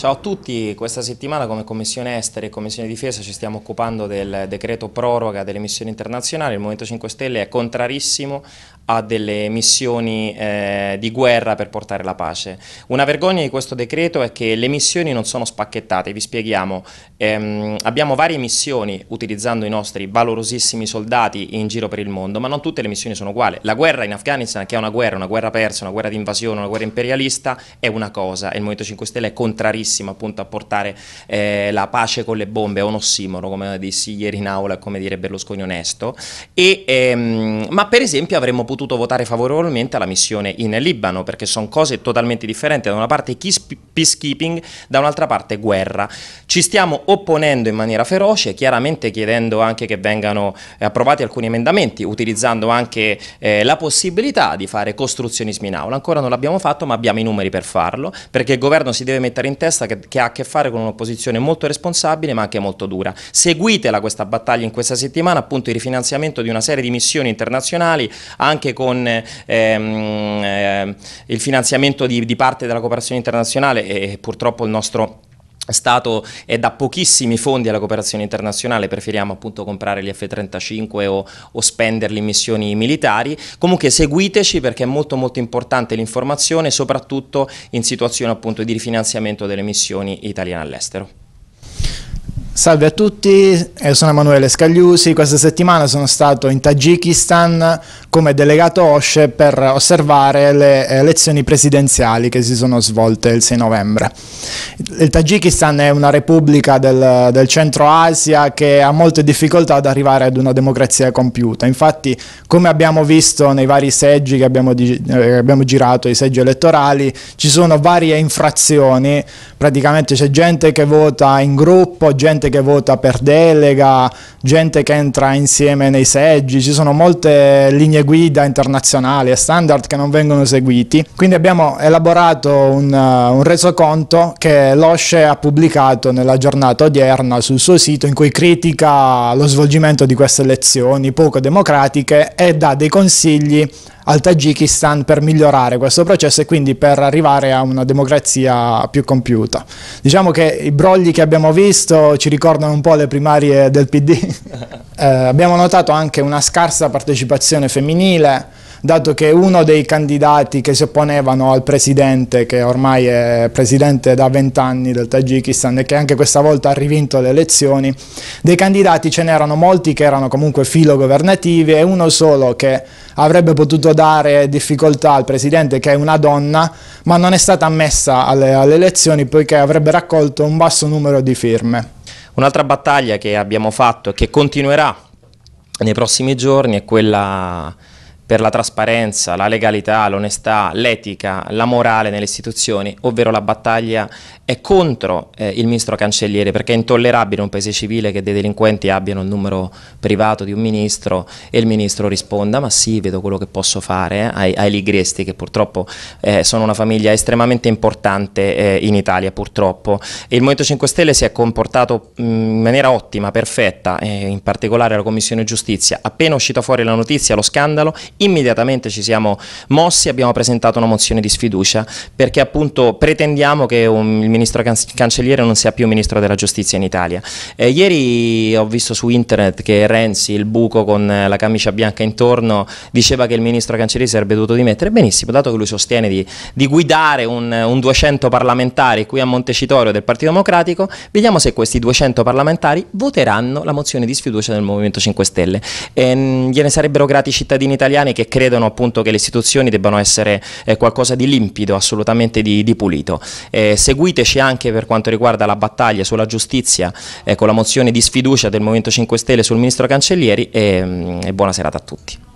Ciao a tutti, questa settimana come Commissione Esteri e Commissione Difesa ci stiamo occupando del decreto proroga delle missioni internazionali, il Movimento 5 Stelle è contrarissimo a delle missioni eh, di guerra per portare la pace. Una vergogna di questo decreto è che le missioni non sono spacchettate, vi spieghiamo, ehm, abbiamo varie missioni utilizzando i nostri valorosissimi soldati in giro per il mondo, ma non tutte le missioni sono uguali. La guerra in Afghanistan, che è una guerra, una guerra persa, una guerra di invasione, una guerra imperialista, è una cosa e il Movimento 5 Stelle è contrarissimo appunto a portare eh, la pace con le bombe, è un ossimoro, come dissi ieri in aula, come dire Berlusconi onesto, e, ehm, ma per esempio avremmo potuto potuto votare favorevolmente alla missione in Libano, perché sono cose totalmente differenti, da una parte peacekeeping, da un'altra parte guerra. Ci stiamo opponendo in maniera feroce, chiaramente chiedendo anche che vengano eh, approvati alcuni emendamenti, utilizzando anche eh, la possibilità di fare costruzionismo in aula. Ancora non l'abbiamo fatto, ma abbiamo i numeri per farlo, perché il governo si deve mettere in testa che, che ha a che fare con un'opposizione molto responsabile, ma anche molto dura. Seguitela questa battaglia in questa settimana, appunto il rifinanziamento di una serie di missioni internazionali, anche anche con ehm, eh, il finanziamento di, di parte della cooperazione internazionale e purtroppo il nostro Stato è da pochissimi fondi alla cooperazione internazionale, preferiamo appunto comprare gli F-35 o, o, spenderli in missioni militari. Comunque seguiteci perché è molto molto importante l'informazione, soprattutto in situazione appunto di rifinanziamento delle missioni italiane all'estero. Salve a tutti, eh, sono Emanuele Scagliusi. Questa settimana sono stato in Tagikistan come delegato OSCE per osservare le eh, elezioni presidenziali che si sono svolte il 6 novembre. Il Tagikistan è una repubblica del, del centro Asia che ha molte difficoltà ad arrivare ad una democrazia compiuta. Infatti, come abbiamo visto nei vari seggi che abbiamo, eh, abbiamo girato, i seggi elettorali, ci sono varie infrazioni. Praticamente c'è gente che vota in gruppo, gente che vota per delega, gente che entra insieme nei seggi, ci sono molte linee guida internazionali e standard che non vengono seguiti. Quindi abbiamo elaborato un, uh, un resoconto che l'OSCE ha pubblicato nella giornata odierna sul suo sito in cui critica lo svolgimento di queste elezioni poco democratiche e dà dei consigli al Tagikistan per migliorare questo processo e quindi per arrivare a una democrazia più compiuta. Diciamo che i brogli che abbiamo visto ci ricordano un po' le primarie del PD. eh, abbiamo notato anche una scarsa partecipazione femminile, dato che uno dei candidati che si opponevano al presidente, che ormai è presidente da vent'anni del Tagikistan e che anche questa volta ha rivinto le elezioni, dei candidati ce n'erano molti che erano comunque filogovernativi e uno solo che avrebbe potuto dare difficoltà al presidente, che è una donna, ma non è stata ammessa alle, alle elezioni poiché avrebbe raccolto un basso numero di firme. Un'altra battaglia che abbiamo fatto e che continuerà nei prossimi giorni è quella per la trasparenza, la legalità, l'onestà, l'etica, la morale nelle istituzioni, ovvero la battaglia è contro eh, il ministro cancelliere perché è intollerabile un paese civile che dei delinquenti abbiano il numero privato di un ministro e il ministro risponda ma sì vedo quello che posso fare eh, ai, ai, ligresti che purtroppo eh, sono una famiglia estremamente importante eh, in Italia purtroppo e il Movimento 5 Stelle si è comportato in maniera ottima, perfetta, eh, in particolare la Commissione Giustizia, appena uscita fuori la notizia, lo scandalo, immediatamente ci siamo mossi e abbiamo presentato una mozione di sfiducia perché appunto pretendiamo che un, il ministro can cancelliere non sia più ministro della giustizia in Italia. Eh, ieri ho visto su internet che Renzi, il buco con la camicia bianca intorno, diceva che il ministro cancelliere sarebbe dovuto dimettere. Benissimo, dato che lui sostiene di, di guidare un, un 200 parlamentari qui a Montecitorio del Partito Democratico, vediamo se questi 200 parlamentari voteranno la mozione di sfiducia del Movimento 5 Stelle. Eh, gliene sarebbero grati i cittadini italiani italiani che credono appunto che le istituzioni debbano essere eh, qualcosa di limpido, assolutamente di, di pulito. Eh, seguiteci anche per quanto riguarda la battaglia sulla giustizia eh, con la mozione di sfiducia del Movimento 5 Stelle sul Ministro Cancellieri e, mm, e buona serata a tutti.